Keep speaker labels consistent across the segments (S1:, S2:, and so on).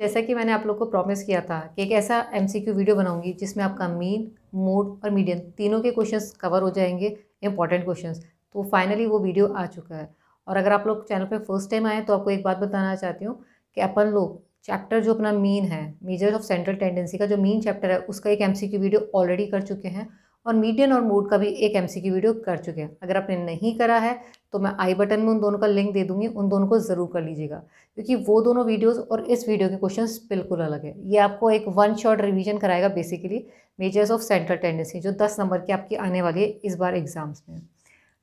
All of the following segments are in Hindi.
S1: जैसा कि मैंने आप लोग को प्रॉमिस किया था कि एक ऐसा क्यू वीडियो बनाऊंगी जिसमें आपका मीन मोड और मीडियम तीनों के क्वेश्चंस कवर हो जाएंगे इंपॉर्टेंट क्वेश्चंस तो फाइनली वो वीडियो आ चुका है और अगर आप लोग चैनल पे फर्स्ट टाइम आए तो आपको एक बात बताना चाहती हूँ कि अपन लोग चैप्टर जो अपना मीन है मेजर ऑफ सेंट्रल टेंडेंसी का जो मीन चैप्टर है उसका एक एमसीक्यू वीडियो ऑलरेडी कर चुके हैं और मीडियन और मूड का भी एक एम की वीडियो कर चुके हैं अगर आपने नहीं करा है तो मैं आई बटन में उन दोनों का लिंक दे दूँगी उन दोनों को ज़रूर कर लीजिएगा क्योंकि वो दोनों वीडियोस और इस वीडियो के क्वेश्चंस बिल्कुल अलग है ये आपको एक वन शॉट रिवीजन कराएगा basically measures of central tendency जो दस नंबर की आपकी आने वाली है इस बार एग्ज़ाम्स में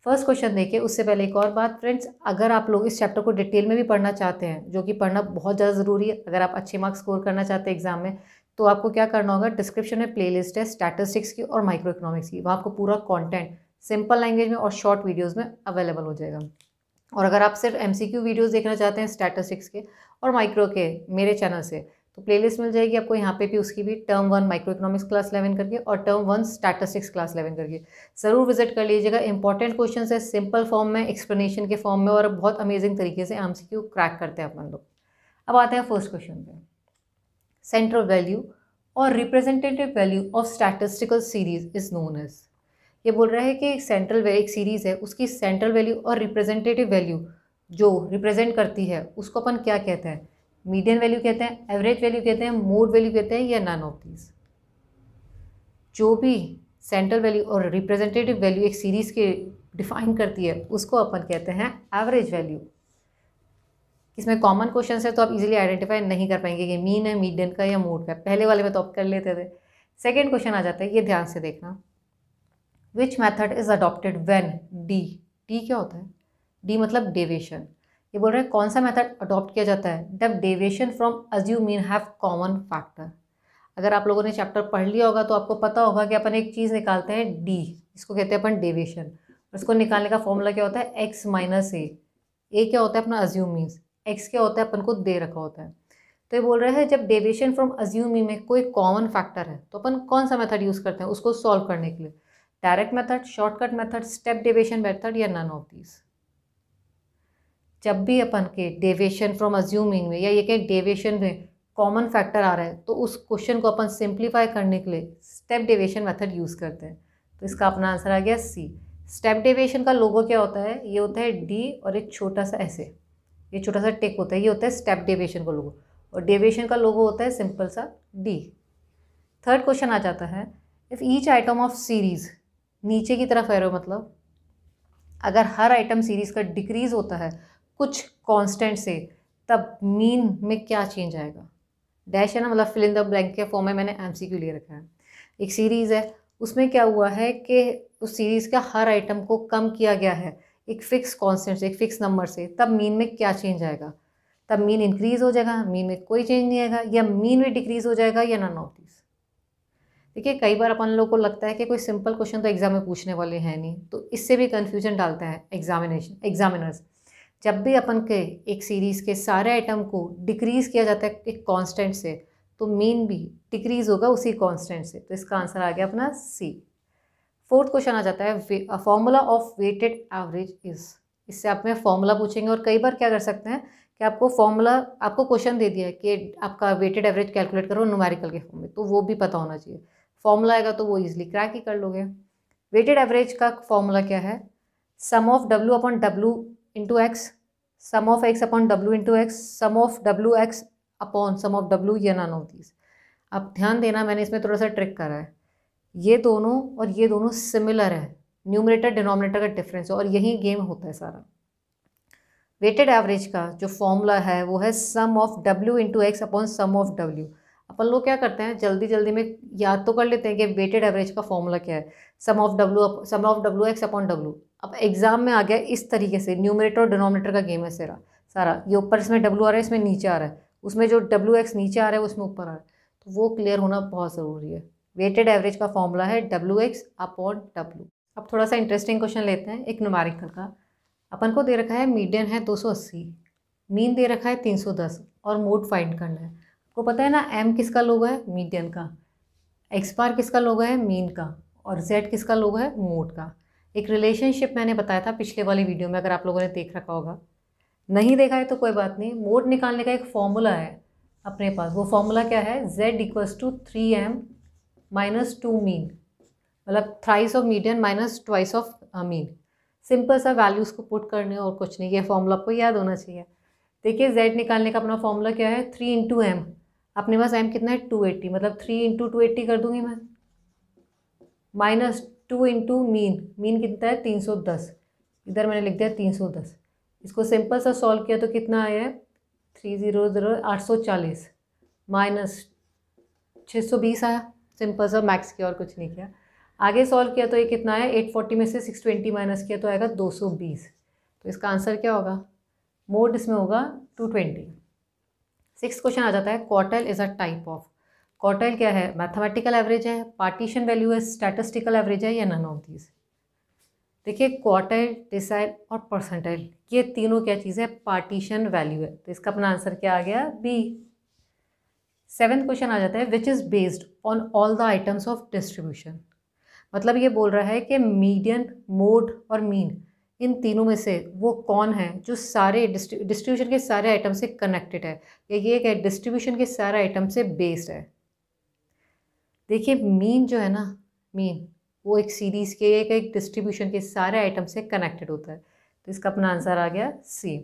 S1: फर्स्ट क्वेश्चन देखिए उससे पहले एक और बात फ्रेंड्स अगर आप लोग इस चैप्टर को डिटेल में भी पढ़ना चाहते हैं जो कि पढ़ना बहुत ज़्यादा ज़रूरी है अगर आप अच्छे मार्क्स स्कोर करना चाहते हैं एग्ज़ाम में तो आपको क्या करना होगा डिस्क्रिप्शन में प्लेलिस्ट है स्टैटिस्टिक्स की और माइक्रो इकोनॉमिक्स की वहाँ आपको पूरा कंटेंट सिंपल लैंग्वेज में और शॉर्ट वीडियोस में अवेलेबल हो जाएगा और अगर आप सिर्फ एम सी देखना चाहते हैं स्टैटिस्टिक्स के और माइक्रो के मेरे चैनल से तो प्लेलिस्ट मिल जाएगी आपको यहाँ पर भी उसकी भी term one micro economics class eleven करके और term one statistics class eleven करके ज़रूर विजिट कर लीजिएगा इंपॉर्टेंट क्वेश्चन है सिंपल फॉर्म में एक्सप्लेनेशन के फॉर्म में और बहुत अमेजिंग तरीके से एम क्रैक करते हैं अपन लोग अब आते हैं फर्स्ट क्वेश्चन पर central value और representative value of statistical series is known as ये बोल रहा है कि एक सेंट्रल एक सीरीज़ है उसकी सेंट्रल वैल्यू और रिप्रेजेंटेटिव वैल्यू जो रिप्रेजेंट करती है उसको अपन क्या कहते हैं मीडियन वैल्यू कहते हैं एवरेज वैल्यू कहते हैं मोड वैल्यू कहते हैं या नन ऑफ दीज जो भी सेंट्रल वैल्यू और रिप्रेजेंटेटिव वैल्यू एक सीरीज़ के डिफाइन करती है उसको अपन कहते हैं एवरेज वैल्यू इसमें कॉमन क्वेश्चन है तो आप इजीली आइडेंटिफाई नहीं कर पाएंगे कि मीन है मीडियन का या मोड का पहले वाले में तो आप कर लेते थे सेकेंड क्वेश्चन आ जाता है ये ध्यान से देखना which method is adopted when D D क्या होता है डी मतलब डेविएशन ये बोल रहे हैं कौन सा मेथड अडॉप्ट किया जाता है जब डेविएशन फ्रॉम अज्यू मीन हैव कॉमन फैक्टर अगर आप लोगों ने चैप्टर पढ़ लिया होगा तो आपको पता होगा कि अपन एक चीज़ निकालते हैं डी इसको कहते हैं अपन डेविएशन इसको निकालने का फॉर्मूला क्या होता है एक्स माइनस ए ए क्या होता है अपना अज्यूम मीन्स एक्स क्या होता है अपन को दे रखा होता है तो ये बोल रहा है जब डेविएशन फ्रॉम अज्यूमी में कोई कॉमन फैक्टर है तो अपन कौन सा मेथड यूज़ करते हैं उसको सॉल्व करने के लिए direct method shortcut method step deviation method या नन ऑफ दीज जब भी अपन के डेविएशन फ्रॉम अज्यूमिंग में या ये कहें डेविएशन में कॉमन फैक्टर आ रहा है तो उस क्वेश्चन को अपन सिंप्लीफाई करने के लिए स्टेप डेविएशन मेथड यूज़ करते हैं तो इसका अपना आंसर आ गया सी स्टेप डेविएशन का लोगो क्या होता है ये होता है डी और एक छोटा सा ऐसे ये छोटा सा टेक होता है ये होता है स्टेप डेविएशन का लोगो और डेविएशन का लोगो होता है सिंपल सा डी थर्ड क्वेश्चन आ जाता है if each item of series नीचे की तरफ है एरो मतलब अगर हर आइटम सीरीज़ का डिक्रीज़ होता है कुछ कांस्टेंट से तब मीन में क्या चेंज आएगा डैश है ना मतलब फिल इन द ब्लैंक के फॉर्म में मैंने एम सी क्यू ले रखा है एक सीरीज़ है उसमें क्या हुआ है कि उस सीरीज़ का हर आइटम को कम किया गया है एक फ़िक्स कॉन्सेंट से एक फ़िक्स नंबर से तब मीन में क्या चेंज आएगा तब मीन इंक्रीज़ हो जाएगा मीन में कोई चेंज नहीं आएगा या मीन में डिक्रीज़ हो जाएगा या नन ऑफ दिस देखिए कई बार अपन लोग को लगता है कि कोई सिंपल क्वेश्चन तो एग्ज़ाम में पूछने वाले हैं नहीं तो इससे भी कन्फ्यूजन डालता है एग्जामिनेशन एग्जामिनर्स जब भी अपन के एक सीरीज़ के सारे आइटम को डिक्रीज़ किया जाता है एक कांस्टेंट से तो मीन भी डिक्रीज़ होगा उसी कांस्टेंट से तो इसका आंसर आ गया अपना सी फोर्थ क्वेश्चन आ जाता है formula of weighted average is इससे आप में फॉर्मूला पूछेंगे और कई बार क्या कर सकते हैं कि आपको फॉर्मूला आपको क्वेश्चन दे दिया है कि आपका वेटेड एवरेज कैलकुलेट करो नुमेरिकल के फॉर्म में तो वो भी पता होना चाहिए फॉर्मूला आएगा तो वो इजिली क्रैक ही कर लोगे वेटेड एवरेज का फॉर्मूला क्या है sum of W upon W into X sum of X upon W into X sum of W X upon sum of W ये नन ऑफ दीज अब ध्यान देना मैंने इसमें थोड़ा सा ट्रिक करा है ये दोनों और ये दोनों सिमिलर है न्यूमरेटर डिनोमिनेटर का डिफरेंस और यही गेम होता है सारा वेटेड एवरेज का जो फॉर्मूला है वो है sum of W into X upon sum of W अपन लोग क्या करते हैं जल्दी जल्दी में याद तो कर लेते हैं कि वेटेड एवरेज का फॉर्मूला क्या है sum of W sum of W X upon W अब एग्ज़ाम में आ गया इस तरीके से न्यूमरेटर और डिनोमिनेटर का गेम है सारा सारा ये ऊपर इसमें डब्ल्यू आ रहा है इसमें नीचे आ रहा है उसमें जो डब्ल्यू एक्स नीचे आ रहा है उसमें ऊपर आ रहा है तो वो क्लियर होना बहुत ज़रूरी है वेटेड एवरेज का फॉर्मूला है डब्ल्यू एक्स अपॉन डब्ल्यू अब थोड़ा सा इंटरेस्टिंग क्वेश्चन लेते हैं एक नुमारिकल का अपन को दे रखा है मीडियन है 280 मीन दे रखा है 310 और मोड फाइंड करना है आपको पता है ना एम किसका लोग है मीडियन का एक्स बार किसका लोग है मीन का और जेड किसका लोग है मोड का एक रिलेशनशिप मैंने बताया था पिछले वाली वीडियो में अगर आप लोगों ने देख रखा होगा नहीं देखा है तो कोई बात नहीं मोड निकालने का एक फॉर्मूला है अपने पास वो फॉर्मूला क्या है Z equals to three M minus two mean मतलब thrice of median minus twice of mean simple सा वैल्यूज़ को पुट करने और कुछ नहीं ये फॉर्मूला आपको याद होना चाहिए देखिए जेड निकालने का अपना फॉर्मूला क्या है थ्री इंटू एम अपने पास एम कितना है टू एट्टी मतलब थ्री इंटू टू एट्टी कर दूंगी मैं minus two into mean mean कितना है तीन सौ दस इधर मैंने लिख दिया तीन सौ दस इसको सिंपल सा सॉल्व किया तो कितना आया है थ्री ज़ीरो ज़ीरो आठ सौ चालीस माइनस छः सौ बीस आया सिंपल सा मैक्स किया और कुछ नहीं किया आगे सॉल्व किया तो ये कितना है एट फोर्टी में से सिक्स ट्वेंटी माइनस किया तो आएगा दो सौ बीस तो इसका आंसर क्या होगा मोड इसमें होगा टू ट्वेंटी सिक्स क्वेश्चन आ जाता है quartile is a type of quartile क्या है मैथमेटिकल एवरेज है पार्टीशन वैल्यू है स्टैटिस्टिकल एवरेज है या नन ऑफ दीज देखिए क्वार्टल डिसाइल और परसेंटाइल ये तीनों क्या चीज़ है पार्टीशन वैल्यू है तो इसका अपना आंसर क्या आ गया बी सेवेंथ क्वेश्चन आ जाता है which is based on all the items of distribution मतलब ये बोल रहा है कि मीडियन मोड और मीन इन तीनों में से वो कौन है जो सारे डिस्ट्रीब्यूशन के सारे आइटम से कनेक्टेड है या ये क्या डिस्ट्रीब्यूशन के सारे आइटम से बेस्ड है देखिए मीन जो है ना मीन वो एक सीरीज़ के एक एक डिस्ट्रीब्यूशन के सारे आइटम से कनेक्टेड होता है तो इसका अपना आंसर आ गया सी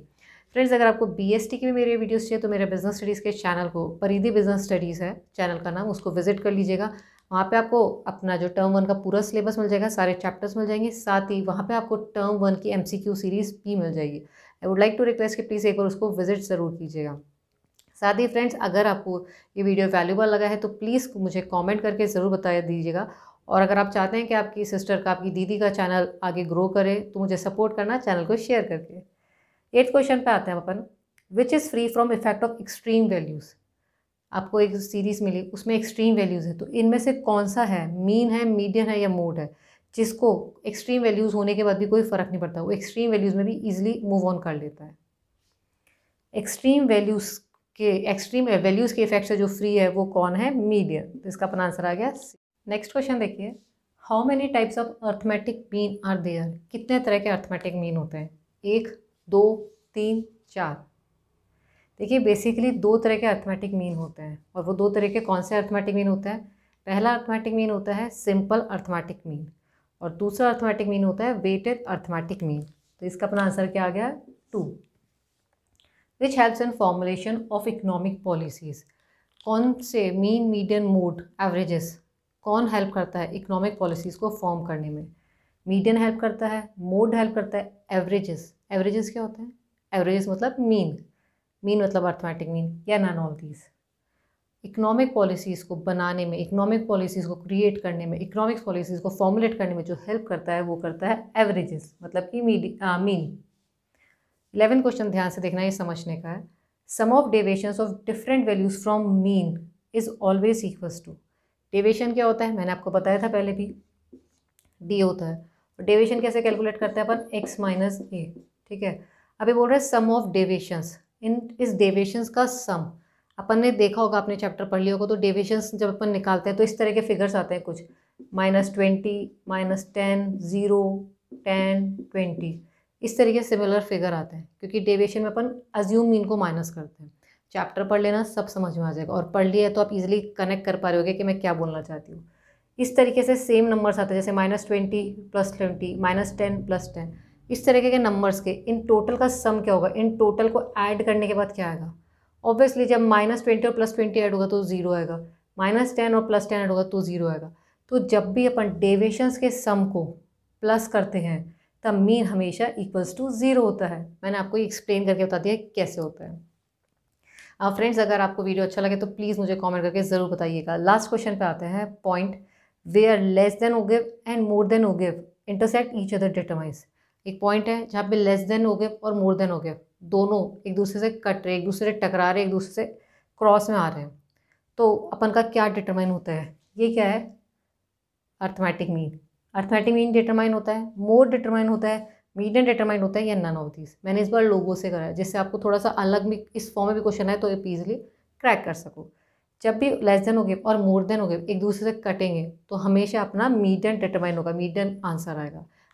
S1: फ्रेंड्स अगर आपको बी एस टी के भी मेरे वीडियोस चाहिए तो मेरे बिजनेस स्टडीज़ के चैनल को परिधि बिजनेस स्टडीज़ है चैनल का नाम उसको विजिट कर लीजिएगा वहाँ पे आपको अपना जो टर्म वन का पूरा सिलेबस मिल जाएगा सारे चैप्टर्स मिल जाएंगे साथ ही वहाँ पे आपको टर्म वन की एमसीक्यू सीरीज़ भी मिल जाएगी I would like to request कि प्लीज़ एक बार उसको विजिट ज़रूर कीजिएगा साथ ही फ्रेंड्स अगर आपको ये वीडियो वैल्यूबल लगा है तो प्लीज़ मुझे कॉमेंट करके ज़रूर बता दीजिएगा और अगर आप चाहते हैं कि आपकी सिस्टर का आपकी दीदी का चैनल आगे ग्रो करे तो मुझे सपोर्ट करना चैनल को शेयर करके एट क्वेश्चन पे आते हैं अपन which is free from effect of extreme values आपको एक सीरीज़ मिली उसमें एक्सट्रीम वैल्यूज़ है तो इनमें से कौन सा है मीन है मीडियम है या मोड है जिसको एक्सट्रीम वैल्यूज़ होने के बाद भी कोई फ़र्क नहीं पड़ता वो एक्सट्रीम वैल्यूज़ में भी ईजिली मूव ऑन कर लेता है एक्सट्रीम वैल्यूज़ के एक्सट्रीम वैल्यूज़ के इफेक्ट से जो फ्री है वो कौन है तो इसका अपना आंसर आ गया नेक्स्ट क्वेश्चन देखिए how many types of arithmetic mean are there कितने तरह के अर्थमेटिक मीन होते हैं एक दो तीन चार देखिए बेसिकली दो तरह के अर्थमेटिक मीन होते हैं और वो दो तरह के कौन से अर्थमेटिक मीन होते हैं पहला अर्थमेटिक मीन होता है सिंपल अर्थमेटिक मीन और दूसरा अर्थमेटिक मीन होता है वेटेड अर्थमेटिक मीन तो इसका अपना आंसर क्या आ गया to which helps in formulation of economic policies कौन से मीन मीडियन मोड एवरेजेस कौन हेल्प करता है इकोनॉमिक पॉलिसीज़ को फॉर्म करने में मीडियन हेल्प करता है मोड हेल्प करता है एवरेजेस एवरेजेस क्या होते हैं एवरेजेस मतलब मीन मीन मतलब अर्थमेटिक मीन या none all these economic policies को बनाने में इकोनॉमिक पॉलिसीज़ को क्रिएट करने में इकोनॉमिक पॉलिसीज़ को फॉर्मुलेट करने में जो हेल्प करता है वो करता है एवरेजेस मतलब कि मीन इलेवन क्वेश्चन ध्यान से देखना ये समझने का है sum of deviations of different values from mean is always equals to deviation क्या होता है मैंने आपको बताया था पहले भी डी होता है डेवेशन कैसे कैलकुलेट करते हैं अपन एक्स माइनस ए ठीक है अभी बोल रहे हैं सम ऑफ डेविएशंस इन इस डेविएशंस का सम अपन ने देखा होगा आपने चैप्टर पढ़ लिया होगा तो डेविएशंस जब अपन निकालते हैं तो इस तरह के फिगर्स आते हैं कुछ minus twenty minus ten zero ten twenty इस तरीके के सिमिलर फिगर आते हैं क्योंकि डेविएशन में अपन अज्यूम मीन को माइनस करते हैं चैप्टर पढ़ लेना सब समझ में आ जाएगा और पढ़ लिया तो आप इजीली कनेक्ट कर पा रहे होगे कि मैं क्या बोलना चाहती हूँ इस तरीके से सेम नंबर्स आते हैं जैसे minus twenty plus twenty minus ten plus ten इस तरीके के नंबर्स के इन टोटल का सम क्या होगा इन टोटल को ऐड करने के बाद क्या आएगा ऑब्वियसली जब माइनस ट्वेंटी और प्लस ट्वेंटी ऐड होगा तो ज़ीरो आएगा माइनस टेन और प्लस टेन ऐड होगा तो ज़ीरो आएगा तो जब भी अपन डेविएशंस के सम को प्लस करते हैं तब मीन हमेशा इक्वल्स टू ज़ीरो होता है मैंने आपको एक्सप्लेन करके बता दिया कैसे होता है अब फ्रेंड्स अगर आपको वीडियो अच्छा लगे तो प्लीज़ मुझे कॉमेंट करके ज़रूर बताइएगा लास्ट क्वेश्चन पर आते हैं point where are less than ogive and more than ogive intersect each other determines एक पॉइंट है जहाँ पे लेस देन हो गए और मोर देन हो गए दोनों एक दूसरे से कट रहे एक दूसरे से टकरा रहे एक दूसरे से क्रॉस में आ रहे हैं तो अपन का क्या डिटरमाइन होता है ये क्या है arithmetic mean arithmetic mean determine होता है मोर डिटरमाइन होता है मीडियम डिटरमाइन होता है या नन ऑफ दीज मैंने इस बार लोगों से करा है जिससे आपको थोड़ा सा अलग भी इस फॉर्म में भी क्वेश्चन है तो आप ईजिली क्रैक कर सको जब भी लेस देन हो गए और मोर देन हो गए एक दूसरे से कटेंगे तो हमेशा अपना मीडियम डिटरमाइन होगा मीडियम आंसर आएगा